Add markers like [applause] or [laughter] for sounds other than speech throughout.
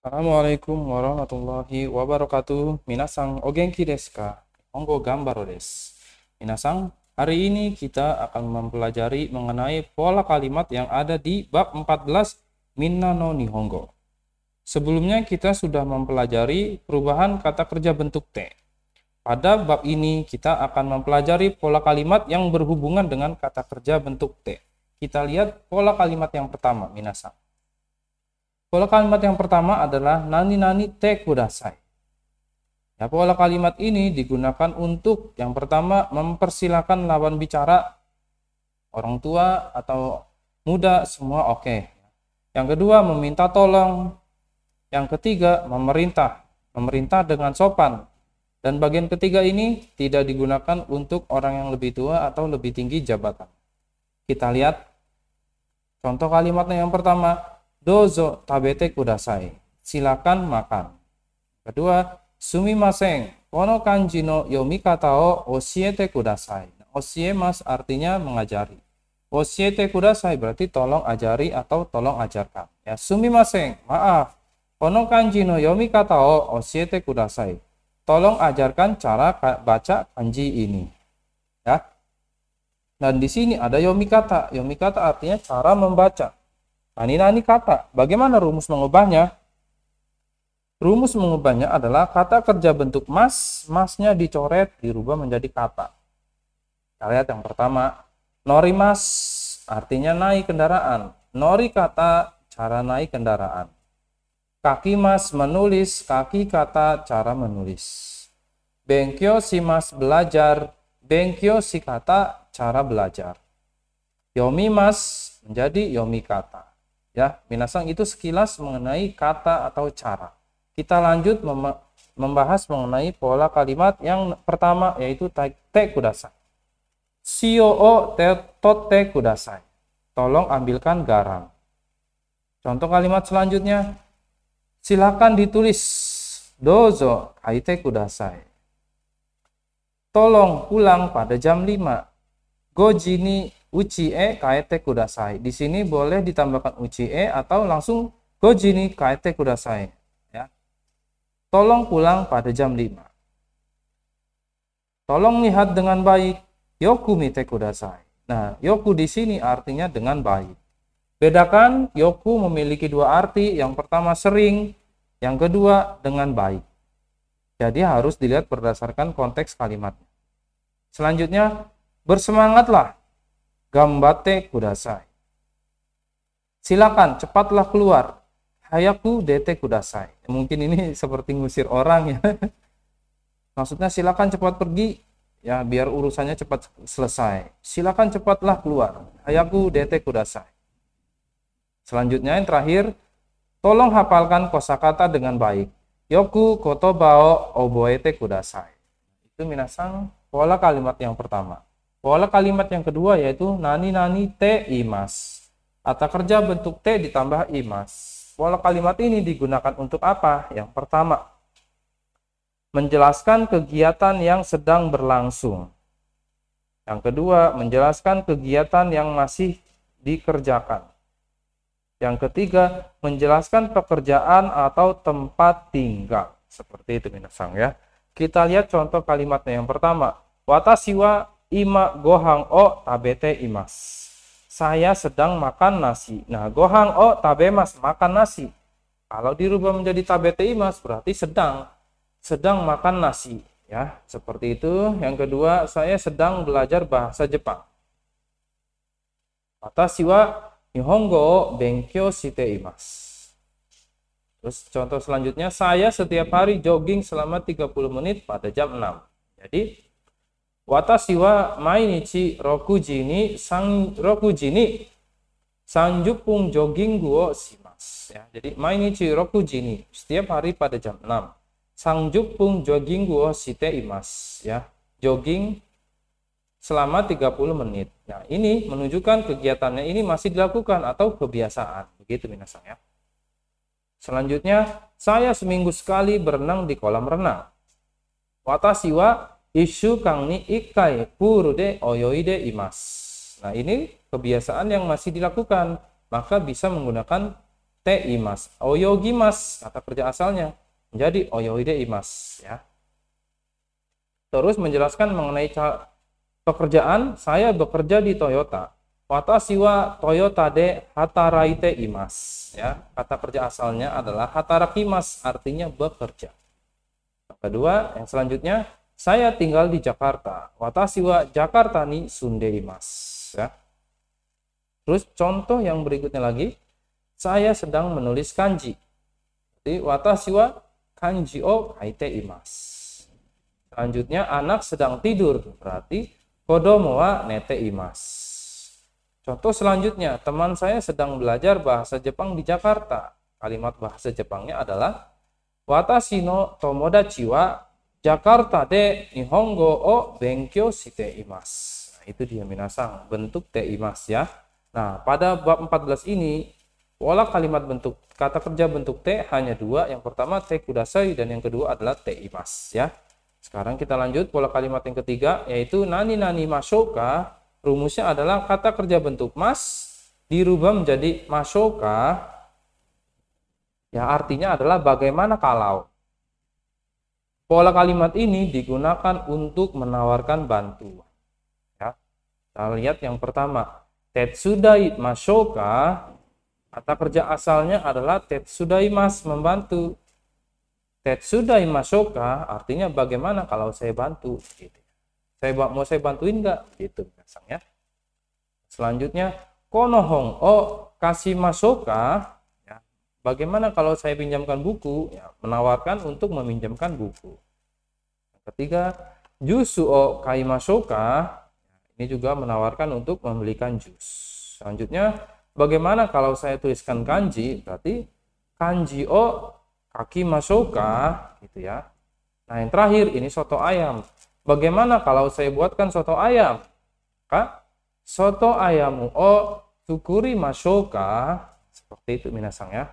Assalamualaikum warahmatullahi wabarakatuh. Minasang ogenki desu ka? Hongo gambaro desu. Minasang, hari ini kita akan mempelajari mengenai pola kalimat yang ada di bab 14 Minna no Nihongo. Sebelumnya kita sudah mempelajari perubahan kata kerja bentuk T. Pada bab ini kita akan mempelajari pola kalimat yang berhubungan dengan kata kerja bentuk T. Kita lihat pola kalimat yang pertama, Minasang. Pola kalimat yang pertama adalah nani nani te kudasai. Ya, pola kalimat ini digunakan untuk yang pertama mempersilahkan lawan bicara orang tua atau muda semua oke. Okay. Yang kedua meminta tolong. Yang ketiga memerintah, memerintah dengan sopan. Dan bagian ketiga ini tidak digunakan untuk orang yang lebih tua atau lebih tinggi jabatan. Kita lihat contoh kalimatnya yang pertama, dozo tabete kudasai. Silakan makan. Kedua, sumimasen. Kono kanji no yomikata o osiete kudasai. Osiemas artinya mengajari. Osiete kudasai berarti tolong ajari atau tolong ajarkan. Ya, sumimasen. Maaf. Kono kanji no yomikata o osiete kudasai. Tolong ajarkan cara baca kanji ini. Ya. Dan di sini ada yomikata. Yomikata artinya cara membaca. Nani Nani kata. Bagaimana rumus mengubahnya? Rumus mengubahnya adalah kata kerja bentuk mas, masnya dicoret, dirubah menjadi kata. Kita lihat yang pertama, nori mas artinya naik kendaraan. Nori kata cara naik kendaraan. Kaki mas menulis, kaki kata cara menulis. Bengkyo si mas belajar, bengkyo si kata cara belajar. Yomi mas menjadi yomi kata. Ya, minasang itu sekilas mengenai kata atau cara. Kita lanjut membahas mengenai pola kalimat yang pertama yaitu te, kudasai. sio o te tote kudasai. Tolong ambilkan garam. Contoh kalimat selanjutnya. Silakan ditulis dozo kaite kudasai. Tolong pulang pada jam 5. Gojini e kaete kudasai. Di sini boleh ditambahkan e atau langsung Goji ni kaete kudasai. Ya. Tolong pulang pada jam 5. Tolong lihat dengan baik. Yoku mite kudasai. Nah, yoku di sini artinya dengan baik. Bedakan yoku memiliki dua arti. Yang pertama sering, yang kedua dengan baik. Jadi harus dilihat berdasarkan konteks kalimatnya. Selanjutnya, bersemangatlah gambate kudasai. Silakan, cepatlah keluar. Hayaku dete kudasai. Mungkin ini [laughs] seperti ngusir orang ya. [laughs] Maksudnya silakan cepat pergi ya biar urusannya cepat selesai. Silakan cepatlah keluar. Hayaku dete kudasai. Selanjutnya yang terakhir, tolong hafalkan kosakata dengan baik. Yoku koto bao oboete kudasai. Itu minasang pola kalimat yang pertama. Pola kalimat yang kedua yaitu nani-nani te imas. Kata kerja bentuk te ditambah imas. Pola kalimat ini digunakan untuk apa? Yang pertama, menjelaskan kegiatan yang sedang berlangsung. Yang kedua, menjelaskan kegiatan yang masih dikerjakan. Yang ketiga, menjelaskan pekerjaan atau tempat tinggal. Seperti itu minasang ya. Kita lihat contoh kalimatnya. Yang pertama, wata siwa ima gohang o tabete imas. Saya sedang makan nasi. Nah, gohang o tabe mas makan nasi. Kalau dirubah menjadi tabete imas berarti sedang sedang makan nasi ya. Seperti itu. Yang kedua, saya sedang belajar bahasa Jepang. Watashi wa nihongo benkyo shite imas. Terus contoh selanjutnya, saya setiap hari jogging selama 30 menit pada jam 6. Jadi Watashi wa mainichi rokuji ni sang rokuji ni sanjupung jogging guo simas. Ya, jadi mainichi rokuji ni setiap hari pada jam 6. Sanjupung jogging guo site imas ya. Jogging selama 30 menit. Nah, ini menunjukkan kegiatannya ini masih dilakukan atau kebiasaan. Begitu minasang ya. Selanjutnya, saya seminggu sekali berenang di kolam renang. Watashi wa ni ikai oyoide imas. Nah ini kebiasaan yang masih dilakukan. Maka bisa menggunakan te imas. oyogi mas kata kerja asalnya. Menjadi oyoide imas. Ya. Terus menjelaskan mengenai pekerjaan, saya bekerja di Toyota. Watashi siwa Toyota de hataraite imas. Ya, kata kerja asalnya adalah hatarakimas, artinya bekerja. Kedua, yang selanjutnya, saya tinggal di Jakarta. Watashi wa Jakarta ni Sundeimas. Ya. Terus contoh yang berikutnya lagi. Saya sedang menulis kanji. Jadi watashi wa kanji o kaite imas. Selanjutnya anak sedang tidur. Berarti kodomo wa nete imas. Contoh selanjutnya, teman saya sedang belajar bahasa Jepang di Jakarta. Kalimat bahasa Jepangnya adalah Watashi no tomodachi wa Jakarta de Nihongo o Benkyo Shite Imas. Nah, itu dia minasang bentuk te imas ya. Nah, pada bab 14 ini Pola kalimat bentuk kata kerja bentuk te hanya dua. Yang pertama te kudasai dan yang kedua adalah te imas ya. Sekarang kita lanjut pola kalimat yang ketiga yaitu nani nani masoka. Rumusnya adalah kata kerja bentuk mas dirubah menjadi masoka. Ya artinya adalah bagaimana kalau. Pola kalimat ini digunakan untuk menawarkan bantuan. Ya. Kita lihat yang pertama, tetsudai Masoka. kata kerja asalnya adalah tetsudai mas membantu. Tetsudai Masoka. artinya bagaimana kalau saya bantu gitu. Ya. Saya mau saya bantuin nggak? Gitu Selanjutnya konohong o oh, kasih masoka Bagaimana kalau saya pinjamkan buku? Ya, menawarkan untuk meminjamkan buku. Ketiga, jusu o masoka Ini juga menawarkan untuk membelikan jus. Selanjutnya, bagaimana kalau saya tuliskan kanji? Berarti kanji o kaki masoka, gitu ya. Nah, yang terakhir ini soto ayam. Bagaimana kalau saya buatkan soto ayam? Kak, soto ayam o tukuri masoka. Seperti itu minasang ya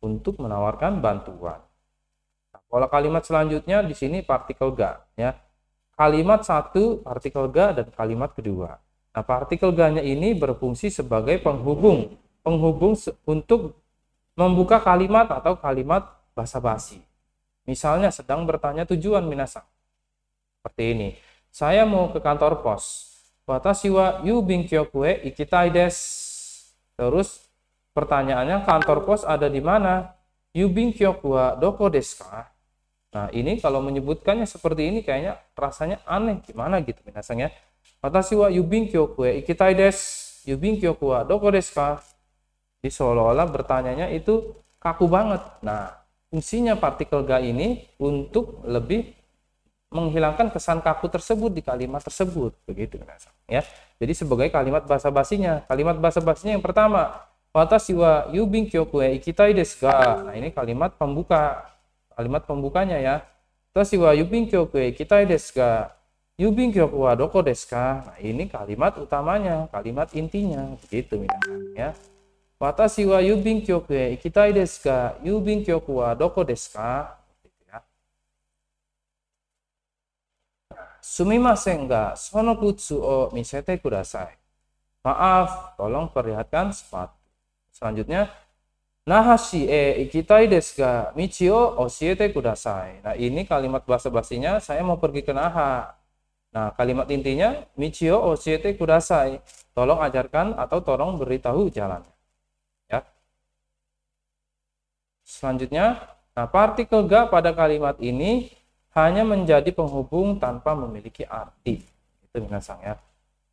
untuk menawarkan bantuan. Nah, pola kalimat selanjutnya di sini partikel ga ya. Kalimat satu partikel ga dan kalimat kedua. Nah, partikel ga-nya ini berfungsi sebagai penghubung, penghubung untuk membuka kalimat atau kalimat basa-basi. Misalnya sedang bertanya tujuan minasan. Seperti ini. Saya mau ke kantor pos. Watashi wa yu binkyo kue ikitai des. Terus Pertanyaannya kantor pos ada di mana? Yubing Kyokua Doko Deska. Nah ini kalau menyebutkannya seperti ini kayaknya rasanya aneh gimana gitu minasanya. Kata siwa, wa Yubin Kyokue ikitai des. Yubing Kyokua Doko Deska. Di seolah-olah bertanyanya itu kaku banget. Nah fungsinya partikel ga ini untuk lebih menghilangkan kesan kaku tersebut di kalimat tersebut begitu ya. Jadi sebagai kalimat bahasa basinya, kalimat bahasa basinya yang pertama Watashi wa e ikitai desu ga. Nah, ini kalimat pembuka. Kalimat pembukanya ya. Watashi wa e ikitai desu ga. kyoku wa doko desu ka. Nah, ini kalimat utamanya, kalimat intinya. Begitu minasan ya. Watashi wa e ikitai desu ga. kyoku wa doko desu ka. Gitu ya. sumimasen ga sono kutsu o misete kudasai. Maaf, tolong perlihatkan sepatu. Selanjutnya, Nahashi e ikitai desu ga michi o oshiete kudasai. Nah, ini kalimat bahasa basinya saya mau pergi ke Naha. Nah, kalimat intinya michi o oshiete kudasai. Tolong ajarkan atau tolong beritahu jalan. Ya. Selanjutnya, nah partikel ga pada kalimat ini hanya menjadi penghubung tanpa memiliki arti. Itu minasang ya.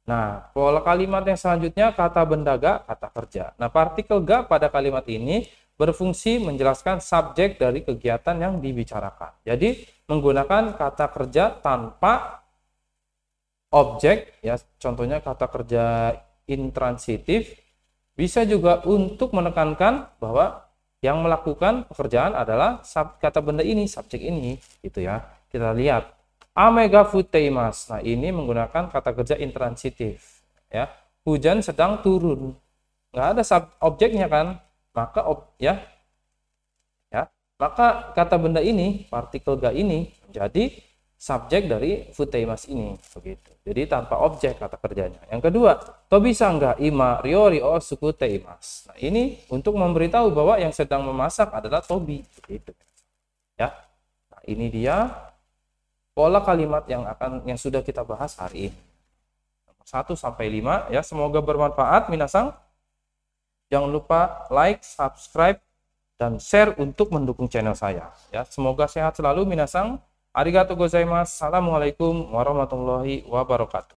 Nah, pola kalimat yang selanjutnya kata benda ga, kata kerja. Nah, partikel ga pada kalimat ini berfungsi menjelaskan subjek dari kegiatan yang dibicarakan. Jadi, menggunakan kata kerja tanpa objek ya, contohnya kata kerja intransitif bisa juga untuk menekankan bahwa yang melakukan pekerjaan adalah sub, kata benda ini, subjek ini, gitu ya. Kita lihat Amega futeimas. Nah, ini menggunakan kata kerja intransitif. Ya, hujan sedang turun. Nggak ada sub objeknya kan? Maka ob ya, ya, maka kata benda ini, partikel ga ini jadi subjek dari futeimas ini. Begitu. Jadi tanpa objek kata kerjanya. Yang kedua, tobisangga ima riori o suku teimas. Nah, ini untuk memberitahu bahwa yang sedang memasak adalah Tobi. Begitu. Ya. Nah, ini dia pola kalimat yang akan yang sudah kita bahas hari ini. satu 1 sampai 5 ya, semoga bermanfaat minasang. Jangan lupa like, subscribe dan share untuk mendukung channel saya ya. Semoga sehat selalu minasang. Arigato gozaimasu. Assalamualaikum warahmatullahi wabarakatuh.